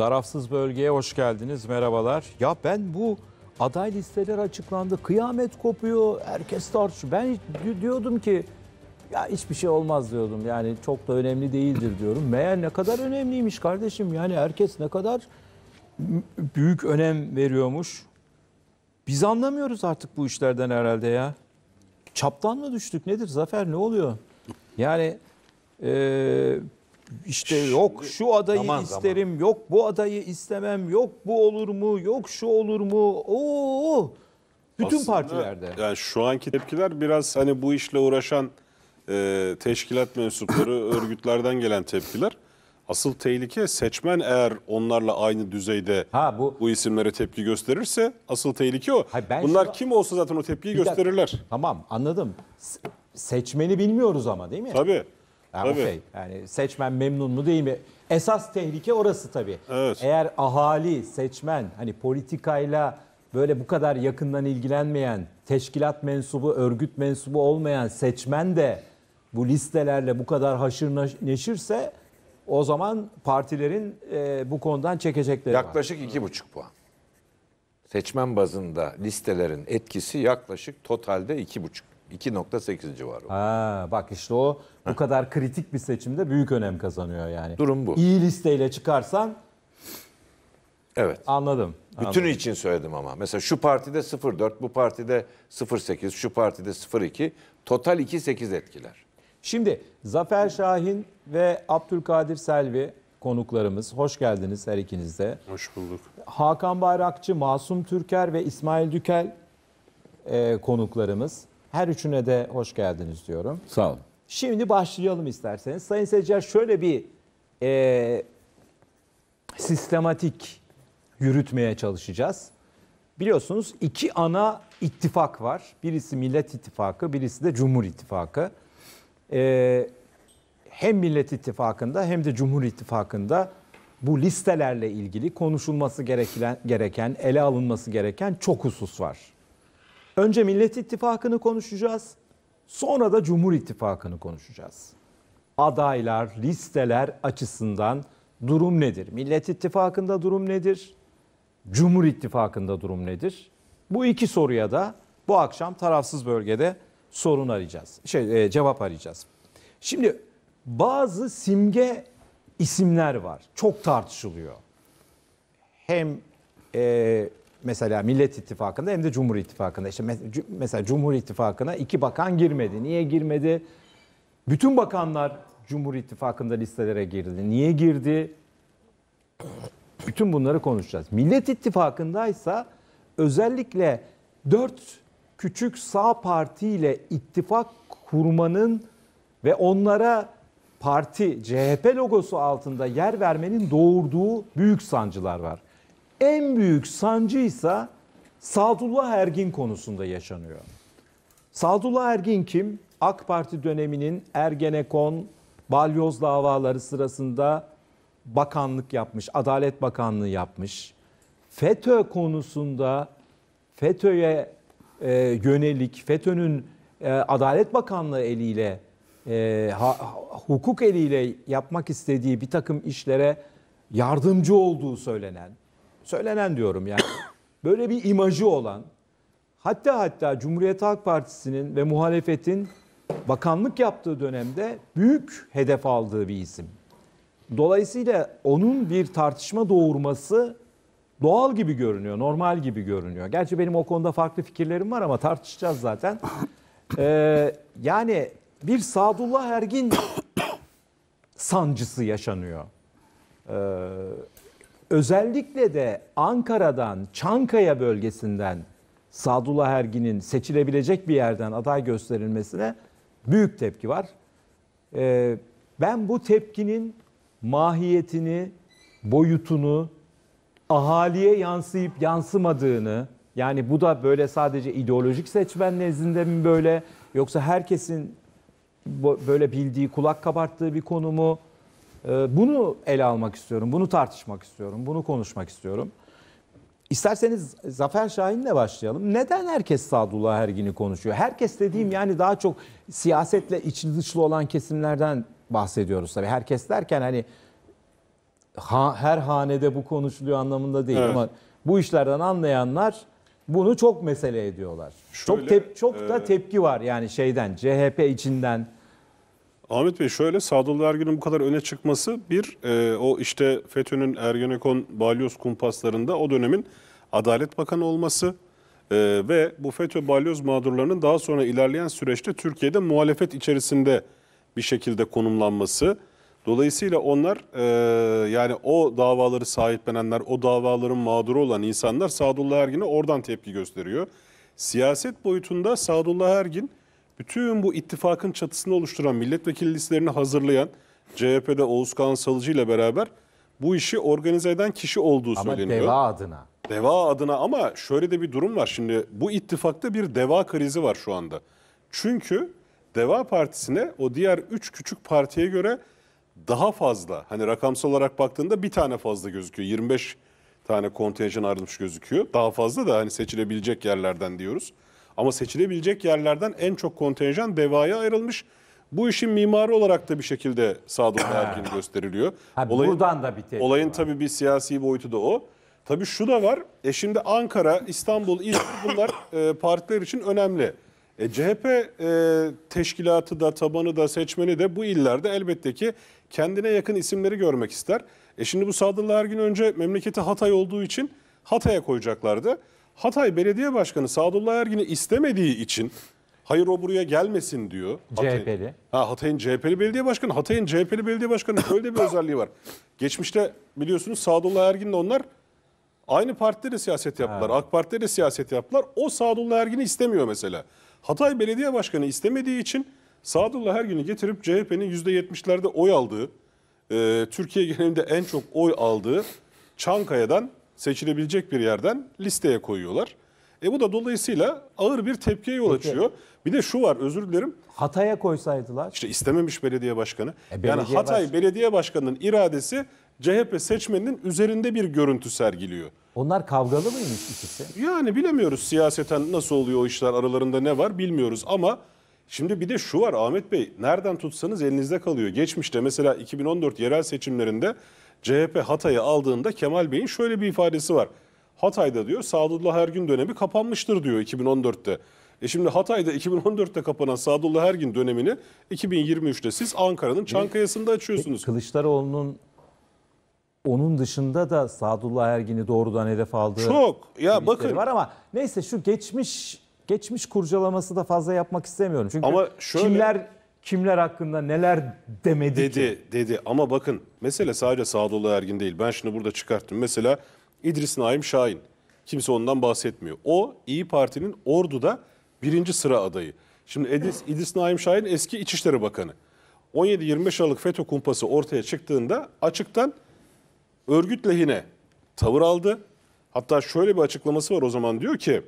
Tarafsız bölgeye hoş geldiniz. Merhabalar. Ya ben bu aday listeler açıklandı. Kıyamet kopuyor. Herkes tartışıyor. Ben diyordum ki ya hiçbir şey olmaz diyordum. Yani çok da önemli değildir diyorum. Meğer ne kadar önemliymiş kardeşim. Yani herkes ne kadar büyük önem veriyormuş. Biz anlamıyoruz artık bu işlerden herhalde ya. Çaptan mı düştük nedir Zafer ne oluyor? Yani e, işte yok şu adayı zaman, isterim, zaman. yok bu adayı istemem, yok bu olur mu, yok şu olur mu. Oo! Bütün Aslında, partilerde. Yani şu anki tepkiler biraz hani bu işle uğraşan e, teşkilat mensupları, örgütlerden gelen tepkiler. Asıl tehlike seçmen eğer onlarla aynı düzeyde ha, bu, bu isimlere tepki gösterirse asıl tehlike o. Hayır, Bunlar şu, kim olsa zaten o tepkiyi gösterirler. Dakika, tamam anladım. Seçmeni bilmiyoruz ama değil mi? Tabii. Yani tabii. Şey, yani seçmen memnun mu değil mi? Esas tehlike orası tabii. Evet. Eğer ahali, seçmen hani politikayla böyle bu kadar yakından ilgilenmeyen, teşkilat mensubu, örgüt mensubu olmayan seçmen de bu listelerle bu kadar haşır neşirse o zaman partilerin e, bu konudan çekecekleri Yaklaşık var. iki buçuk puan. Seçmen bazında listelerin etkisi yaklaşık totalde iki buçuk 2.8 civarı. Ha, bak işte o bu kadar kritik bir seçimde büyük önem kazanıyor yani. Durum bu. İyi listeyle çıkarsan Evet. Anladım. Bütün anladım. için söyledim ama. Mesela şu partide 0.4, bu partide 0.8, şu partide 0.2. Total 2.8 etkiler. Şimdi Zafer Şahin ve Abdülkadir Selvi konuklarımız. Hoş geldiniz her ikiniz de. Hoş bulduk. Hakan Bayrakçı, Masum Türker ve İsmail Dükel e, konuklarımız. Her üçüne de hoş geldiniz diyorum. Sağ olun. Şimdi başlayalım isterseniz. Sayın Seccar, şöyle bir e, sistematik yürütmeye çalışacağız. Biliyorsunuz iki ana ittifak var. Birisi Millet İttifakı, birisi de Cumhur İttifakı. E, hem Millet İttifakı'nda hem de Cumhur İttifakı'nda bu listelerle ilgili konuşulması gereken, gereken, ele alınması gereken çok husus var. Önce Millet İttifakı'nı konuşacağız. Sonra da Cumhur İttifakı'nı konuşacağız. Adaylar, listeler açısından durum nedir? Millet İttifakı'nda durum nedir? Cumhur İttifakı'nda durum nedir? Bu iki soruya da bu akşam tarafsız bölgede sorun arayacağız. Şey e, cevap arayacağız. Şimdi bazı simge isimler var. Çok tartışılıyor. Hem e, mesela Millet İttifakı'nda hem de Cumhur İttifakı'nda. İşte mesela Cumhur İttifakı'na iki bakan girmedi. Niye girmedi? Bütün bakanlar Cumhur İttifakı'nda listelere girdi. Niye girdi? Bütün bunları konuşacağız. Millet İttifakı'ndaysa özellikle dört küçük sağ partiyle ittifak kurmanın ve onlara parti CHP logosu altında yer vermenin doğurduğu büyük sancılar var en büyük sancıysa Sadullah Ergin konusunda yaşanıyor. Sadullah Ergin kim? AK Parti döneminin Ergenekon, balyoz davaları sırasında bakanlık yapmış, Adalet Bakanlığı yapmış. FETÖ konusunda FETÖ'ye e, yönelik FETÖ'nün e, Adalet Bakanlığı eliyle e, ha, hukuk eliyle yapmak istediği bir takım işlere yardımcı olduğu söylenen söylenen diyorum yani. Böyle bir imajı olan hatta hatta Cumhuriyet Halk Partisi'nin ve muhalefetin bakanlık yaptığı dönemde büyük hedef aldığı bir isim. Dolayısıyla onun bir tartışma doğurması doğal gibi görünüyor, normal gibi görünüyor. Gerçi benim o konuda farklı fikirlerim var ama tartışacağız zaten. Ee, yani bir Sadullah Ergin sancısı yaşanıyor. Ee, özellikle de Ankara'dan, Çankaya bölgesinden Sadullah Ergin'in seçilebilecek bir yerden aday gösterilmesine büyük tepki var. Ee, ben bu tepkinin mahiyetini, boyutunu, ahaliye yansıyıp yansımadığını, yani bu da böyle sadece ideolojik seçmen nezdinde mi böyle, yoksa herkesin böyle bildiği, kulak kabarttığı bir konu mu? Ee, bunu ele almak istiyorum, bunu tartışmak istiyorum, bunu konuşmak istiyorum. İsterseniz Zafer Şahin'le başlayalım. Neden herkes Sadullah Ergin'i konuşuyor? Herkes dediğim yani daha çok siyasetle içli dışlı olan kesimlerden bahsediyoruz tabii. Herkes derken hani ha, her hanede bu konuşuluyor anlamında değil evet. ama bu işlerden anlayanlar bunu çok mesele ediyorlar. Şöyle, çok tep, çok da e, tepki var yani şeyden CHP içinden Ahmet Bey şöyle Sadullah Ergin'in bu kadar öne çıkması bir e, o işte FETÖ'nün Ergenekon balyoz kumpaslarında o dönemin Adalet Bakanı olması e, ve bu FETÖ balyoz mağdurlarının daha sonra ilerleyen süreçte Türkiye'de muhalefet içerisinde bir şekilde konumlanması. Dolayısıyla onlar e, yani o davaları sahiplenenler, o davaların mağduru olan insanlar Sadullah Ergin'e oradan tepki gösteriyor. Siyaset boyutunda Sadullah Ergin bütün bu ittifakın çatısını oluşturan milletvekili listelerini hazırlayan CHP'de Oğuzkan Salıcı ile beraber bu işi organize eden kişi olduğu ama söyleniyor. Ama deva adına. Deva adına ama şöyle de bir durum var. Şimdi bu ittifakta bir deva krizi var şu anda. Çünkü Deva Partisi'ne o diğer üç küçük partiye göre daha fazla hani rakamsal olarak baktığında bir tane fazla gözüküyor. 25 tane kontenjan ayrılmış gözüküyor. Daha fazla da hani seçilebilecek yerlerden diyoruz. Ama seçilebilecek yerlerden en çok kontenjan devaya ayrılmış. Bu işin mimarı olarak da bir şekilde Sadullah Ergin gösteriliyor. Ha, olayın, buradan da bir Olayın var. tabii bir siyasi boyutu da o. Tabii şu da var. E şimdi Ankara, İstanbul, İzmir bunlar e, partiler için önemli. E, CHP e, teşkilatı da, tabanı da, seçmeni de bu illerde elbette ki kendine yakın isimleri görmek ister. E şimdi bu Sadullah Ergin önce memleketi Hatay olduğu için Hatay'a koyacaklardı. Hatay Belediye Başkanı Sadullah Ergin'i istemediği için hayır o buraya gelmesin diyor. Hatay, Ha, Hatay'ın CHP'li belediye başkanı. Hatay'ın CHP'li belediye başkanı öyle bir özelliği var. Geçmişte biliyorsunuz Sadullah Ergin'le onlar aynı partide de siyaset yaptılar. Ha. AK Parti'de de siyaset yaptılar. O Sadullah Ergin'i istemiyor mesela. Hatay Belediye Başkanı istemediği için Sadullah Ergin'i getirip CHP'nin %70'lerde oy aldığı, e, Türkiye genelinde en çok oy aldığı Çankaya'dan seçilebilecek bir yerden listeye koyuyorlar. E bu da dolayısıyla ağır bir tepkiye yol Peki. açıyor. Bir de şu var özür dilerim. Hatay'a koysaydılar. İşte istememiş belediye başkanı. E, belediye yani Hatay baş... belediye başkanının iradesi CHP seçmeninin üzerinde bir görüntü sergiliyor. Onlar kavgalı mıymış ikisi? Yani bilemiyoruz siyaseten nasıl oluyor o işler aralarında ne var bilmiyoruz ama şimdi bir de şu var Ahmet Bey nereden tutsanız elinizde kalıyor. Geçmişte mesela 2014 yerel seçimlerinde CHP Hatay'ı aldığında Kemal Bey'in şöyle bir ifadesi var. Hatay'da diyor Sadullah Ergün dönemi kapanmıştır diyor 2014'te. E şimdi Hatay'da 2014'te kapanan Sadullah Ergin dönemini 2023'te siz Ankara'nın Çankaya'sında açıyorsunuz. Kılıçdaroğlu'nun onun dışında da Sadullah Ergin'i doğrudan hedef aldığı çok ya bakın var ama neyse şu geçmiş geçmiş kurcalaması da fazla yapmak istemiyorum. Çünkü ama şöyle, kimler kimler hakkında neler demedi dedi, ki? Dedi ama bakın mesele sadece Sadullah Ergin değil. Ben şimdi burada çıkarttım. Mesela İdris Naim Şahin. Kimse ondan bahsetmiyor. O İyi Parti'nin Ordu'da birinci sıra adayı. Şimdi İdris, İdris Naim Şahin eski İçişleri Bakanı. 17-25 Aralık FETÖ kumpası ortaya çıktığında açıktan örgüt lehine tavır aldı. Hatta şöyle bir açıklaması var o zaman diyor ki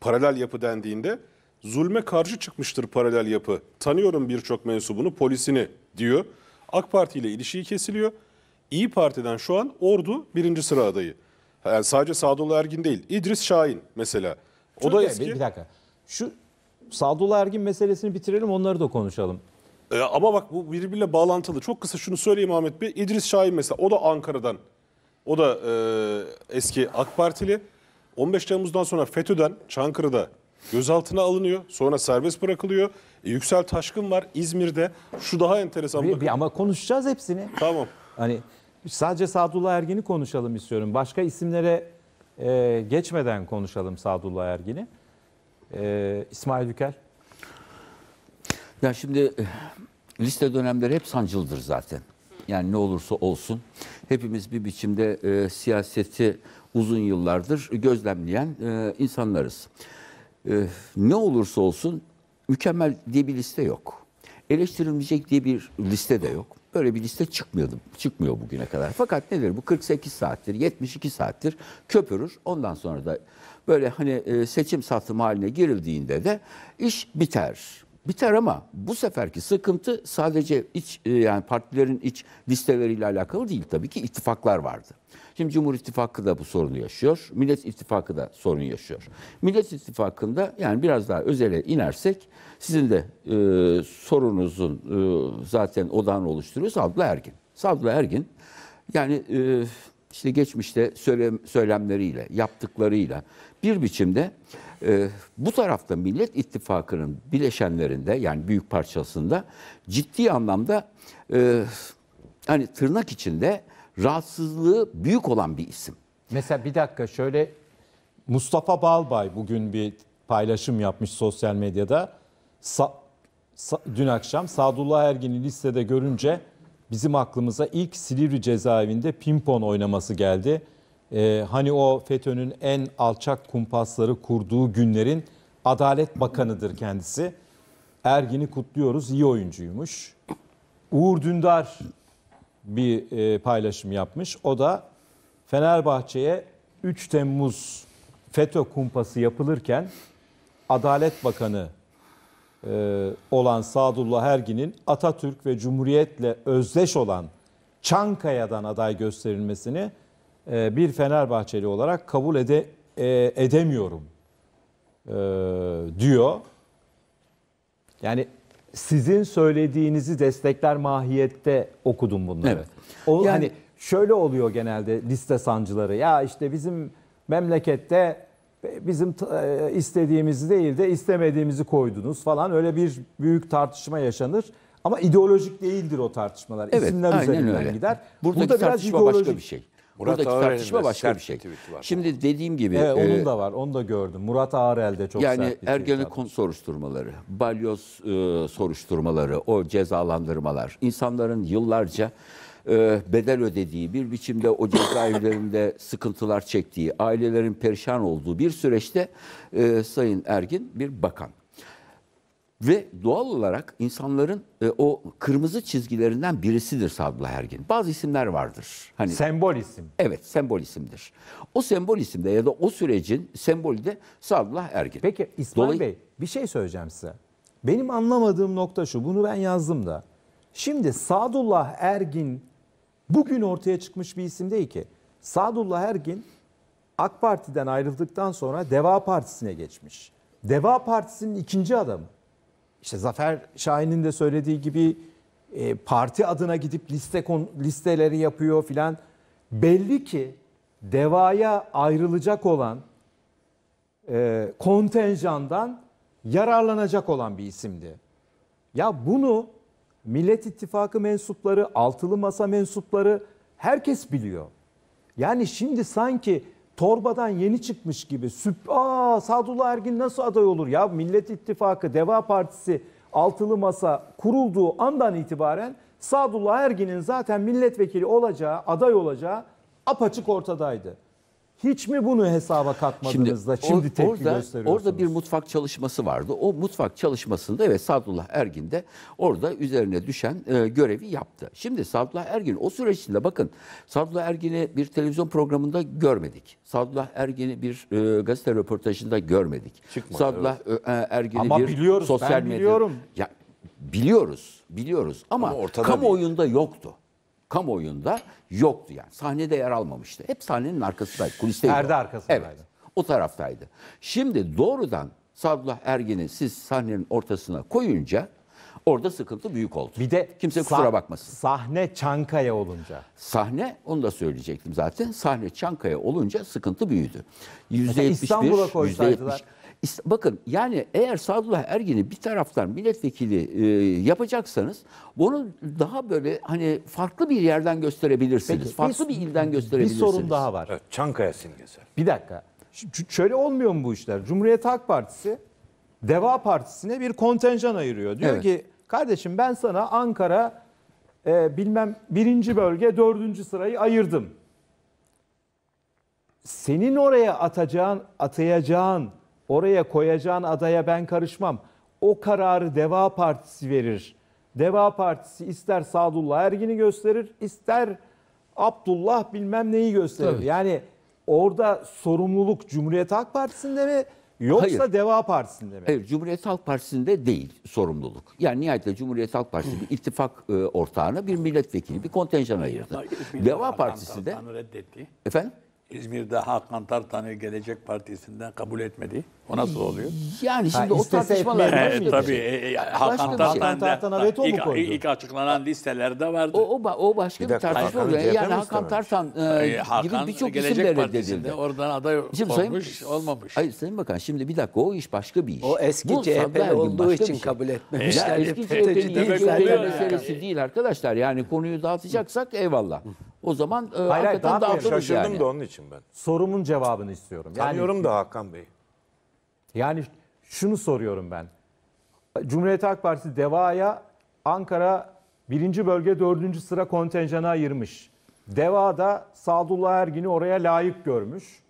paralel yapı dendiğinde zulme karşı çıkmıştır paralel yapı. Tanıyorum birçok mensubunu, polisini diyor. AK Parti ile ilişiği kesiliyor. İyi Parti'den şu an Ordu birinci sıra adayı. Yani sadece Sadullah Ergin değil. İdris Şahin mesela. O Çünkü da eski. bir dakika. Şu Sadullah Ergin meselesini bitirelim onları da konuşalım. Ee, ama bak bu birbiriyle bağlantılı. Çok kısa şunu söyleyeyim Ahmet Bey. İdris Şahin mesela o da Ankara'dan. O da e, eski AK Partili. 15 Temmuz'dan sonra FETÖ'den Çankırı'da Gözaltına alınıyor. Sonra serbest bırakılıyor. E, Yüksel Taşkın var İzmir'de. Şu daha enteresan. Bir, bir ama konuşacağız hepsini. Tamam. Hani sadece Sadullah Ergin'i konuşalım istiyorum. Başka isimlere e, geçmeden konuşalım Sadullah Ergin'i. E, İsmail Yükel. Ya şimdi e, liste dönemleri hep sancıldır zaten. Yani ne olursa olsun hepimiz bir biçimde e, siyaseti uzun yıllardır gözlemleyen e, insanlarız. Ee, ne olursa olsun mükemmel diye bir liste yok. Eleştirilmeyecek diye bir liste de yok. Böyle bir liste çıkmıyordu. Çıkmıyor bugüne kadar. Fakat nedir bu? 48 saattir, 72 saattir köpürür. Ondan sonra da böyle hani e, seçim satım haline girildiğinde de iş biter. Biter ama bu seferki sıkıntı sadece iç e, yani partilerin iç listeleriyle alakalı değil tabii ki ittifaklar vardı. Şimdi Cumhur İttifakı da bu sorunu yaşıyor. Millet İttifakı da sorun yaşıyor. Millet İttifakı'nda yani biraz daha özele inersek sizin de e, sorunuzun e, zaten odağını oluşturuyor Sadullah Ergin. Sadullah Ergin yani e, işte geçmişte söylem, söylemleriyle, yaptıklarıyla bir biçimde e, bu tarafta Millet İttifakı'nın bileşenlerinde yani büyük parçasında ciddi anlamda e, hani tırnak içinde rahatsızlığı büyük olan bir isim. Mesela bir dakika şöyle Mustafa Balbay bugün bir paylaşım yapmış sosyal medyada. Sa, sa, dün akşam Sadullah Ergin'i listede görünce bizim aklımıza ilk Silivri cezaevinde pimpon oynaması geldi. Ee, hani o FETÖ'nün en alçak kumpasları kurduğu günlerin Adalet Bakanı'dır kendisi. Ergin'i kutluyoruz, iyi oyuncuymuş. Uğur Dündar bir e, paylaşım yapmış. O da Fenerbahçe'ye 3 Temmuz FETÖ kumpası yapılırken Adalet Bakanı e, olan Sadullah Ergin'in Atatürk ve Cumhuriyet'le özdeş olan Çankaya'dan aday gösterilmesini e, bir Fenerbahçeli olarak kabul ede, e, edemiyorum e, diyor. Yani sizin söylediğinizi destekler mahiyette okudum bunları. Evet. O, yani, hani şöyle oluyor genelde liste sancıları. Ya işte bizim memlekette bizim e, istediğimizi değil de istemediğimizi koydunuz falan öyle bir büyük tartışma yaşanır. Ama ideolojik değildir o tartışmalar. Evet, İsimler üzerinden öyle. gider. Buradaki Burada biraz ideolojik. başka bir şey. Murat Buradaki Ağrel'in tartışma başka bir şey. Var. Şimdi dediğim gibi... Evet, onun e, da var, onu da gördüm. Murat Ağrel de çok yani sert bir Yani Ergenekon soruşturmaları, balyoz e, soruşturmaları, o cezalandırmalar, insanların yıllarca e, bedel ödediği, bir biçimde o cezaevlerinde sıkıntılar çektiği, ailelerin perişan olduğu bir süreçte e, Sayın Ergin bir bakan. Ve doğal olarak insanların e, o kırmızı çizgilerinden birisidir Sadullah Ergin. Bazı isimler vardır. Hani sembol isim. Evet, sembol isimdir. O sembol isimde ya da o sürecin sembolü de Sadullah Ergin. Peki İsmail Dolay- Bey bir şey söyleyeceğim size. Benim anlamadığım nokta şu. Bunu ben yazdım da. Şimdi Sadullah Ergin bugün ortaya çıkmış bir isim değil ki. Sadullah Ergin AK Parti'den ayrıldıktan sonra Deva Partisi'ne geçmiş. Deva Partisi'nin ikinci adamı işte Zafer Şahin'in de söylediği gibi e, parti adına gidip liste kon, listeleri yapıyor filan. Belli ki devaya ayrılacak olan e, kontenjandan yararlanacak olan bir isimdi. Ya bunu Millet İttifakı mensupları, altılı masa mensupları herkes biliyor. Yani şimdi sanki torbadan yeni çıkmış gibi süp aa Sadullah Ergin nasıl aday olur ya Millet İttifakı Deva Partisi altılı masa kurulduğu andan itibaren Sadullah Ergin'in zaten milletvekili olacağı, aday olacağı apaçık ortadaydı. Hiç mi bunu hesaba katmadığınızda şimdi, şimdi tepki orada, gösteriyorsunuz? Orada bir mutfak çalışması vardı. O mutfak çalışmasında evet Sadullah Ergin de orada üzerine düşen e, görevi yaptı. Şimdi Sadullah Ergin o süreç içinde bakın Sadullah Ergin'i bir televizyon programında görmedik. Sadullah Ergin'i bir e, gazete röportajında görmedik. Çıkmadı, Sadullah evet. e, e Ergin'i Ama bir biliyoruz, sosyal medya... biliyorum. Ya, biliyoruz, biliyoruz ama, ama ortada kamuoyunda değil. yoktu kamuoyunda yoktu yani. Sahnede yer almamıştı. Hep sahnenin arkasındaydı, kulisteydi. Perde arkasındaydı. Evet, o taraftaydı. Şimdi doğrudan Sadullah Ergin'i siz sahnenin ortasına koyunca orada sıkıntı büyük oldu. Bir de kimse kusura bakmasın. Sahne Çankaya olunca. Sahne onu da söyleyecektim zaten. Sahne Çankaya olunca sıkıntı büyüdü. %71 İstanbul'a koysaydılar. %70, Bakın yani eğer Sadullah Ergin'i bir taraftan milletvekili e, yapacaksanız bunu daha böyle hani farklı bir yerden gösterebilirsiniz. Peki, farklı bir, bir ilden gösterebilirsiniz. Bir sorun daha var. Evet, Çankaya simgesi. Bir dakika. şöyle olmuyor mu bu işler? Cumhuriyet Halk Partisi Deva Partisi'ne bir kontenjan ayırıyor. Diyor evet. ki kardeşim ben sana Ankara e, bilmem birinci bölge dördüncü sırayı ayırdım. Senin oraya atacağın, atayacağın Oraya koyacağın adaya ben karışmam. O kararı Deva Partisi verir. Deva Partisi ister Sadullah Ergin'i gösterir, ister Abdullah bilmem neyi gösterir. Tabii. Yani orada sorumluluk Cumhuriyet Halk Partisi'nde mi yoksa Hayır. Deva Partisi'nde mi? Hayır, Cumhuriyet Halk Partisi'nde değil sorumluluk. Yani nihayetinde Cumhuriyet Halk Partisi bir ittifak e, ortağına bir milletvekili, bir kontenjan ayırdı. Deva Partisi'nde de... Efendim? İzmir'de Hakan Tartaner Gelecek Partisi'nden kabul etmedi. O nasıl oluyor? Yani şimdi ha, o tartışmalar var. mıydı? tabii e, e Hakan şey. Tartan Tartan'a mu koydu? İlk, ilk açıklanan listelerde vardı. O, o, o başka bir, bir tartışma oluyor. Yani, yani Hakan Tartan e, Hakan gibi birçok isim de reddedildi. Oradan aday şimdi olmuş, sayın, olmamış. Hayır Sayın Bakan şimdi bir dakika o iş başka bir iş. O eski CHP'li CHP olduğu için şey. kabul etmemişler. Yani eski CHP'nin iyi meselesi değil arkadaşlar. Yani konuyu dağıtacaksak eyvallah. O zaman e, hayır, hakikaten hayır, Şaşırdım yani. da onun için ben. Sorumun cevabını istiyorum. Yani, Tanıyorum da Hakan Bey. Yani şunu soruyorum ben. Cumhuriyet Halk Partisi DEVA'ya Ankara 1. bölge 4. sıra kontenjanı ayırmış. DEVA da Sadullah Ergin'i oraya layık görmüş.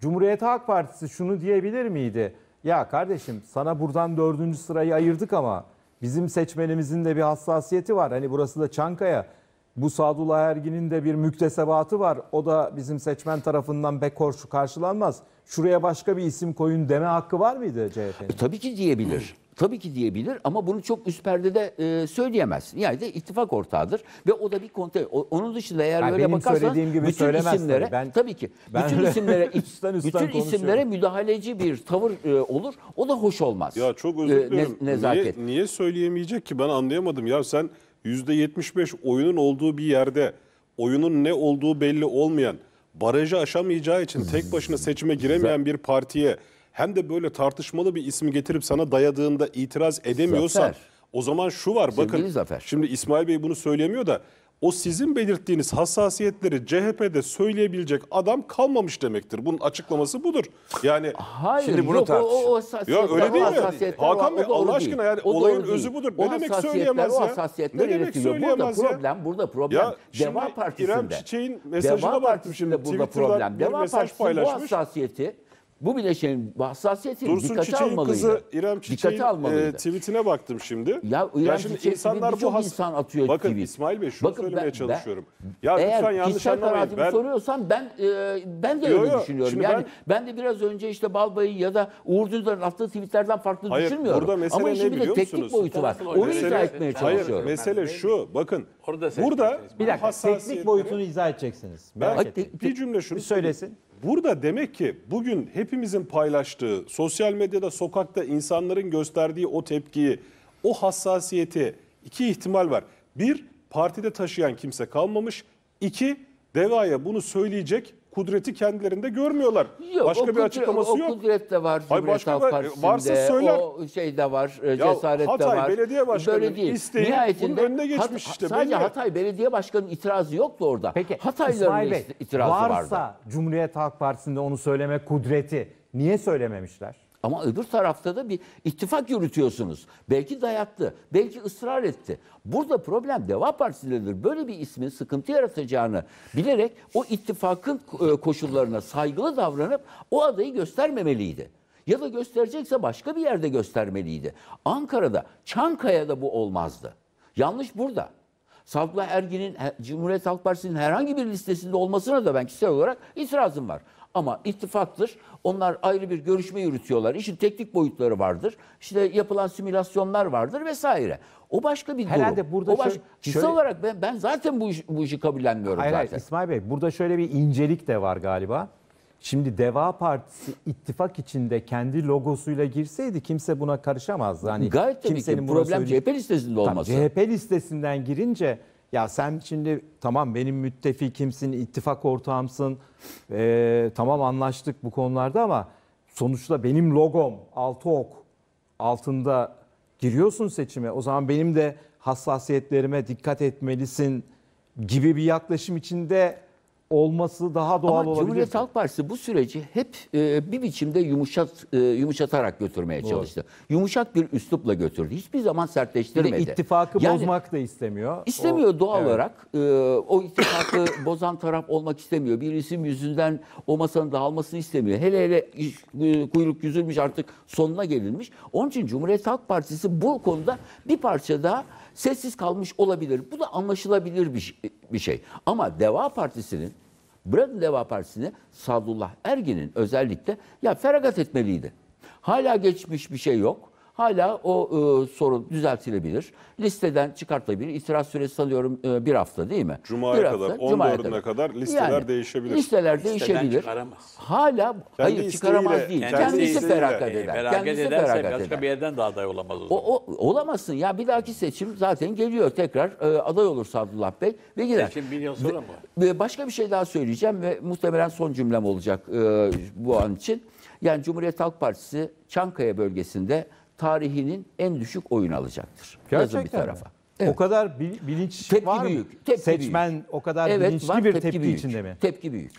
Cumhuriyet Halk Partisi şunu diyebilir miydi? Ya kardeşim sana buradan dördüncü sırayı ayırdık ama bizim seçmenimizin de bir hassasiyeti var. Hani burası da Çankaya bu Sadullah Ergin'in de bir müktesebatı var. O da bizim seçmen tarafından bekor karşılanmaz. Şuraya başka bir isim koyun deme hakkı var mıydı CHP'nin? E, tabii ki diyebilir. Tabii ki diyebilir ama bunu çok üst perdede e, söyleyemez. Yani de ittifak ortağıdır ve o da bir konte. Onun dışında eğer yani böyle bakarsan gibi bütün isimlere tabii. Ben, tabii ki ben bütün isimlere üstten üstten bütün isimlere müdahaleci bir tavır e, olur. O da hoş olmaz. Ya çok özür dilerim. E, ne, nezaket. Niye, niye söyleyemeyecek ki ben anlayamadım. Ya sen %75 oyunun olduğu bir yerde oyunun ne olduğu belli olmayan, barajı aşamayacağı için tek hmm. başına seçime giremeyen bir partiye hem de böyle tartışmalı bir ismi getirip sana dayadığında itiraz edemiyorsan Zafer. o zaman şu var bakın. Zafer. Şimdi İsmail Bey bunu söylemiyor da o sizin belirttiğiniz hassasiyetleri CHP'de söyleyebilecek adam kalmamış demektir. Bunun açıklaması budur. Yani Hayır, şimdi bunu yok, o, o, o ya öyle değil mi? Hakan Bey Allah aşkına yani o olayın özü budur. Ne demek söyleyemez ya? Ne demek söyleyemez burada ya? Problem, burada problem. Ya Deva Partisi'nde. İrem Çiçek'in mesajına baktım şimdi. Burada Twitter'dan problem. Deva Partisi bu hassasiyeti bu bile şeyin hassasiyetini Dursun dikkate Çiçek'in almalıydı. kızı İrem Çiçek'in e, almalıydı. e, tweetine baktım şimdi. Ya İrem şimdi Çiçek gibi birçok has- insan atıyor Bakın tweet. İsmail Bey şunu Bakın söylemeye ben- çalışıyorum. ya lütfen yanlış kişisel anlamayın. Ben, soruyorsan ben e, ben de Yo, öyle yo. düşünüyorum. yani ben, de biraz önce işte Balbay'ı ya da Uğur Dündar'ın attığı tweetlerden farklı Hayır, düşünmüyorum. burada mesele Ama işin ne bir de teknik musunuz? boyutu var. Onu izah Mesele- etmeye hayır çalışıyorum. mesele şu. Bakın burada Bir dakika teknik boyutunu izah edeceksiniz. bir cümle şunu söylesin burada demek ki bugün hepimizin paylaştığı, sosyal medyada, sokakta insanların gösterdiği o tepkiyi, o hassasiyeti iki ihtimal var. Bir, partide taşıyan kimse kalmamış. İki, DEVA'ya bunu söyleyecek kudreti kendilerinde görmüyorlar. Yok, başka bir açıklaması yok. O kudret de var Hayır, Cumhuriyet Halk Partisi'nde. Varsa söyler. O şey de var, e, cesaret de var. Hatay Belediye Başkanı'nın Böyle değil. isteği Nihayetinde, bunun önüne geçmiş Hat, işte. Sadece Hatay Belediye Başkanı'nın itirazı yoktu orada. Peki Hataylıların Bey, itirazı varsa vardı. Varsa Cumhuriyet Halk Partisi'nde onu söyleme kudreti niye söylememişler? Ama öbür tarafta da bir ittifak yürütüyorsunuz. Belki dayattı, belki ısrar etti. Burada problem Deva Partisi'dir. Böyle bir ismin sıkıntı yaratacağını bilerek o ittifakın e, koşullarına saygılı davranıp o adayı göstermemeliydi. Ya da gösterecekse başka bir yerde göstermeliydi. Ankara'da, Çankaya'da bu olmazdı. Yanlış burada. Sadullah Ergin'in Cumhuriyet Halk Partisi'nin herhangi bir listesinde olmasına da ben kişisel olarak itirazım var. Ama ittifaktır. Onlar ayrı bir görüşme yürütüyorlar. İşin teknik boyutları vardır. İşte yapılan simülasyonlar vardır vesaire. O başka bir durum. burada o baş... şöyle- kişisel olarak ben ben zaten bu, iş- bu işi kabullenmiyorum Hayır, hayır zaten. İsmail Bey burada şöyle bir incelik de var galiba. Şimdi Deva Partisi ittifak içinde kendi logosuyla girseydi kimse buna karışamazdı. Hani Gayet tabii ki problem söyleyeceği- CHP listesinde Tabii olması. CHP listesinden girince ya sen şimdi tamam benim müttefikimsin, ittifak ortağımsın. E, tamam anlaştık bu konularda ama sonuçta benim logom altı ok altında giriyorsun seçime. O zaman benim de hassasiyetlerime dikkat etmelisin gibi bir yaklaşım içinde olması daha doğal Ama olabilir. Cumhuriyet Halk Partisi bu süreci hep e, bir biçimde yumuşat e, yumuşatarak götürmeye Doğru. çalıştı. Yumuşak bir üslupla götürdü. Hiçbir zaman sertleştirmedi. Bir ittifakı yani, bozmak da istemiyor. İstemiyor o, doğal evet. olarak. E, o ittifakı bozan taraf olmak istemiyor. Bir isim yüzünden o masanın dağılmasını istemiyor. Hele hele e, kuyruk yüzülmüş artık sonuna gelinmiş. Onun için Cumhuriyet Halk Partisi bu konuda bir parça daha sessiz kalmış olabilir. Bu da anlaşılabilir bir, bir şey. Ama Deva Partisi'nin, bırakın Deva Partisi'ni Sadullah Ergin'in özellikle ya feragat etmeliydi. Hala geçmiş bir şey yok. Hala o e, sorun düzeltilebilir. Listeden çıkartılabilir. İtiraz süresi sanıyorum e, bir hafta değil mi? Cuma'ya bir hafta, kadar, 14'üne kadar listeler yani, değişebilir. Listeler değişebilir. çıkaramaz. Hala, kendi hayır çıkaramaz değil. Kendi kendisi feragat e, eder. Feragat kendisi ederse feragat başka eder. Başka bir yerden de aday olamaz o zaman. O, o, olamazsın ya. Bir dahaki seçim zaten geliyor tekrar. E, aday olursa Abdullah Bey ve gider. Seçim bir yıl sonra mı? Ve, başka bir şey daha söyleyeceğim ve muhtemelen son cümlem olacak e, bu an için. Yani Cumhuriyet Halk Partisi Çankaya bölgesinde tarihinin en düşük oyun alacaktır. Gerçekten Yazın bir tarafa. Evet. O kadar bilinç tepki var büyük, mı? Tepki Seçmen büyük. o kadar evet, bilinçli var, bir tepki, tepki büyük. içinde mi? Tepki büyük.